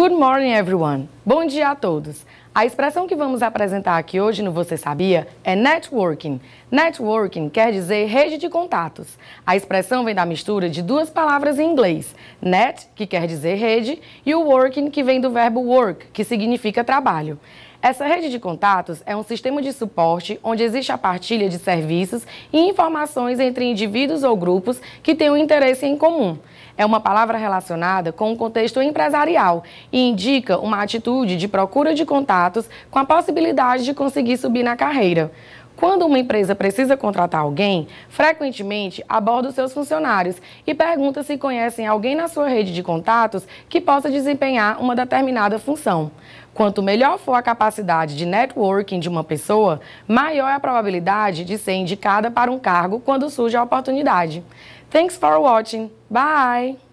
Good morning, everyone. Bom dia a todos. A expressão que vamos apresentar aqui hoje no Você Sabia é networking. Networking quer dizer rede de contatos. A expressão vem da mistura de duas palavras em inglês: net, que quer dizer rede, e o working, que vem do verbo work, que significa trabalho. Essa rede de contatos é um sistema de suporte onde existe a partilha de serviços e informações entre indivíduos ou grupos que têm um interesse em comum. É uma palavra relacionada com o contexto empresarial e indica uma atitude de procura de contatos com a possibilidade de conseguir subir na carreira. Quando uma empresa precisa contratar alguém, frequentemente aborda os seus funcionários e pergunta se conhecem alguém na sua rede de contatos que possa desempenhar uma determinada função. Quanto melhor for a capacidade de networking de uma pessoa, maior é a probabilidade de ser indicada para um cargo quando surge a oportunidade. Thanks for watching. Bye!